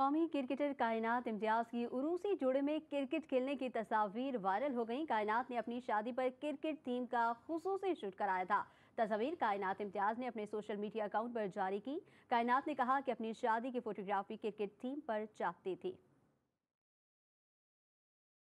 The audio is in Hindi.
कौमी क्रिकेटर कायनात इम्तियाज़ की उरूसी जोड़े में क्रिकेट खेलने की तस्वीर वायरल हो गई कायनात ने अपनी शादी पर क्रिकेट टीम का खसूस शूट कराया था तस्वीर कायनात इम्तियाज़ ने अपने सोशल मीडिया अकाउंट पर जारी की कायनात ने कहा कि अपनी शादी की फ़ोटोग्राफी क्रिकेट टीम पर चाहती थी